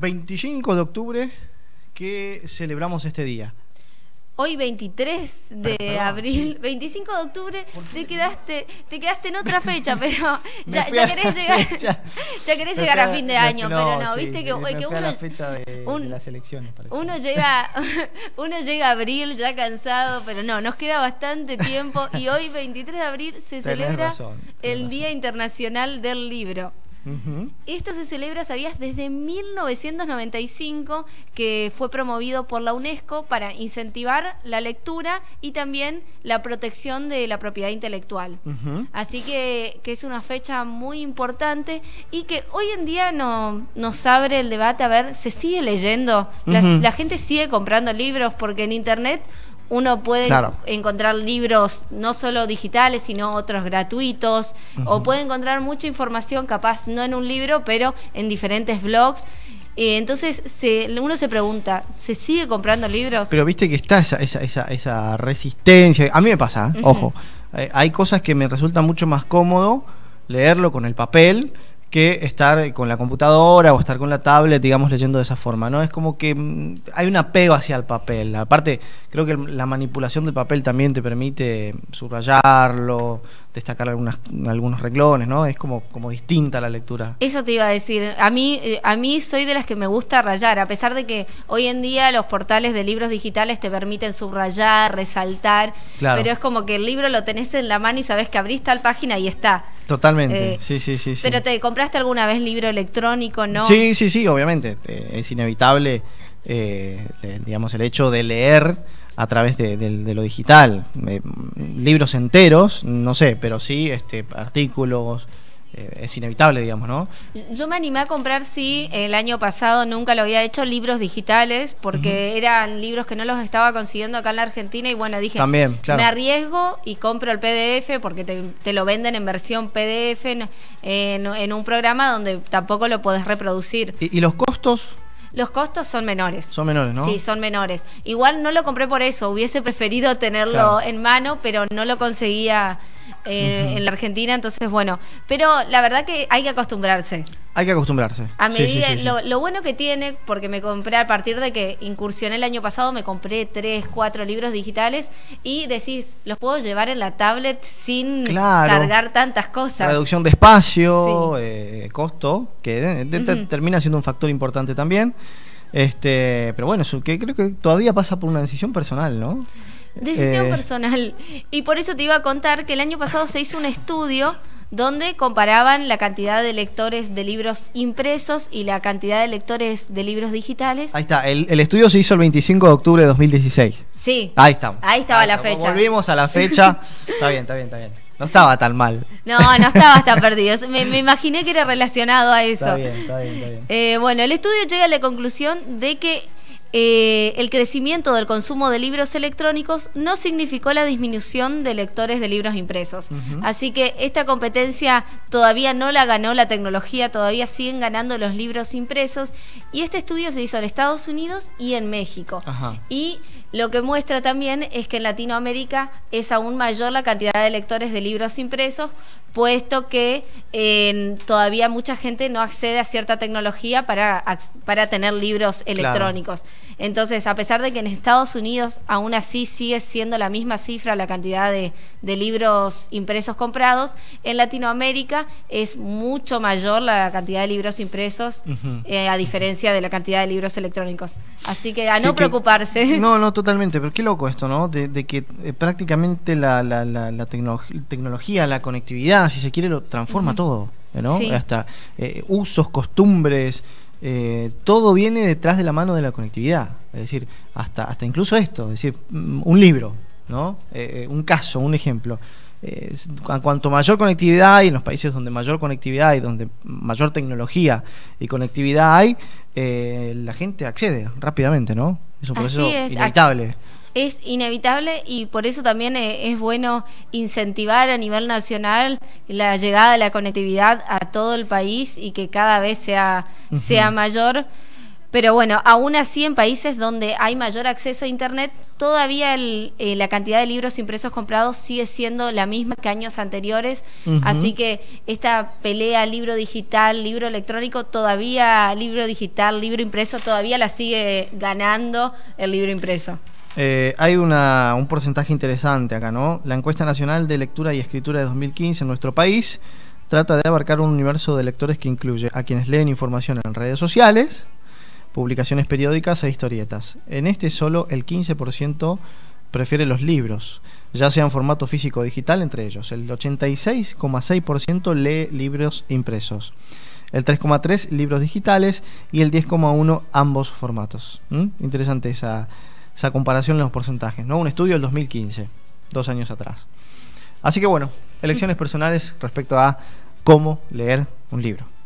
25 de octubre ¿qué celebramos este día. Hoy 23 de abril, 25 de octubre, te quedaste, te quedaste en otra fecha, pero ya, querés llegar, a fin de año, pero no, viste que, que uno, fecha de, las elecciones, uno llega, a abril ya cansado, pero no, nos queda bastante tiempo y hoy 23 de abril se celebra el Día Internacional del Libro. Esto se celebra, ¿sabías? Desde 1995, que fue promovido por la UNESCO para incentivar la lectura y también la protección de la propiedad intelectual. Así que, es una fecha muy importante y que hoy en día no, nos abre el debate, a ver, ¿se sigue leyendo? la gente sigue comprando libros porque en Internet uno puede encontrar libros no solo digitales, sino otros gratuitos, o puede encontrar mucha información, capaz no en un libro, pero en diferentes blogs. Eh, entonces se, uno se pregunta, ¿se sigue comprando libros? Pero viste que está esa, esa, esa, resistencia. A mí me pasa, ¿eh? ojo, eh, hay cosas que me resulta mucho más cómodo leerlo con el papel que estar con la computadora o estar con la tablet, digamos, leyendo de esa forma, ¿no? Es como que mm, hay un apego hacia el papel. Aparte, creo que la manipulación del papel también te permite subrayarlo, destacar algunas, algunos renglones, ¿no? Es como, como distinta la lectura. Eso te iba a decir. A mí, eh, a mí soy de las que me gusta rayar, a pesar de que hoy en día los portales de libros digitales te permiten subrayar, resaltar, pero es como que el libro lo tenés en la mano y sabes que abriste tal página y está. Totalmente, eh, sí, sí, sí, Pero te compraste alguna vez libro electrónico, ¿no? Sí, sí, sí, obviamente. Eh, es inevitable, digamos, el hecho de leer a través de, lo digital. Eh, libros enteros, no sé, pero sí este, artículos. Eh, es inevitable, digamos, ¿no? Yo me animé a comprar, sí, el año pasado nunca lo había hecho, libros digitales, porque eran libros que no los estaba consiguiendo acá en la Argentina y bueno, dije, me arriesgo y compro el PDF porque te, lo venden en versión PDF en, un programa donde tampoco lo podés reproducir. y los costos? Los costos son menores. Son menores, ¿no? Sí, son menores. Igual no lo compré por eso, hubiese preferido tenerlo en mano, pero no lo conseguía eh, en la Argentina, entonces bueno, pero la verdad que hay que acostumbrarse. Hay que acostumbrarse. A medida, lo, bueno que tiene, porque me compré a partir de que incursioné el año pasado, me compré tres, cuatro libros digitales y decís, los puedo llevar en la tablet sin cargar tantas cosas. Reducción de espacio, eh, costo, que termina siendo un factor importante también. Este, pero bueno, que creo que todavía pasa por una decisión personal, ¿no? Decisión eh. personal. Y por eso te iba a contar que el año pasado se hizo un estudio donde comparaban la cantidad de lectores de libros impresos y la cantidad de lectores de libros digitales. Ahí está, el, estudio se hizo el 25 de octubre de 2016. Sí. Ahí está Ahí estaba la fecha. Volvimos a la fecha. está bien, está bien, está bien. No estaba tan mal. No, no estaba tan perdido. Me, me imaginé que era relacionado a eso. Está bien, está bien, está bien. Eh, bueno, el estudio llega a la conclusión de que eh, el crecimiento del consumo de libros electrónicos no significó la disminución de lectores de libros impresos. Así que esta competencia todavía no la ganó la tecnología, todavía siguen ganando los libros impresos. Y este estudio se hizo en Estados Unidos y en México. Y lo que muestra también es que en Latinoamérica es aún mayor la cantidad de lectores de libros impresos, puesto que todavía mucha gente no accede a cierta tecnología para, tener libros electrónicos. Entonces, a pesar de que en Estados Unidos aún así sigue siendo la misma cifra la cantidad de, libros impresos comprados, en Latinoamérica es mucho mayor la cantidad de libros impresos eh, a diferencia de la cantidad de libros electrónicos. Así que a no preocuparse. no, no, totalmente, pero qué loco esto, ¿no? De, que eh, prácticamente la, tecnología, la conectividad, si se quiere, lo transforma todo. ¿no? Hasta eh, usos, costumbres, eh, todo viene detrás de la mano de la conectividad. Es decir, hasta, hasta incluso esto, es decir, mm, un libro, ¿no? Eh, eh, un caso, un ejemplo. Eh, cuanto mayor conectividad hay en los países donde mayor conectividad hay, donde mayor tecnología y conectividad hay, la gente accede rápidamente, ¿no? Es un proceso inevitable es inevitable y por eso también eh, es bueno incentivar a nivel nacional la llegada de la conectividad a todo el país y que cada vez sea, sea mayor. Pero bueno, aún así en países donde hay mayor acceso a Internet, todavía eh, la cantidad de libros impresos comprados sigue siendo la misma que años anteriores. Así que esta pelea libro digital, libro electrónico, todavía libro digital, libro impreso, todavía la sigue ganando el libro impreso. Eh, hay un porcentaje interesante acá, ¿no? La encuesta nacional de lectura y escritura de 2015 en nuestro país trata de abarcar un universo de lectores que incluye a quienes leen información en redes sociales, publicaciones periódicas e historietas. En este solo el 15% prefiere los libros, ya sea formato físico o digital entre ellos. El 86,6% lee libros impresos, el 3,3% libros digitales y el 10,1% ambos formatos. ¿Mm? Interesante esa esa comparación en los porcentajes, ¿no? Un estudio del 2015, dos años atrás. Así que bueno, elecciones personales respecto a cómo leer un libro.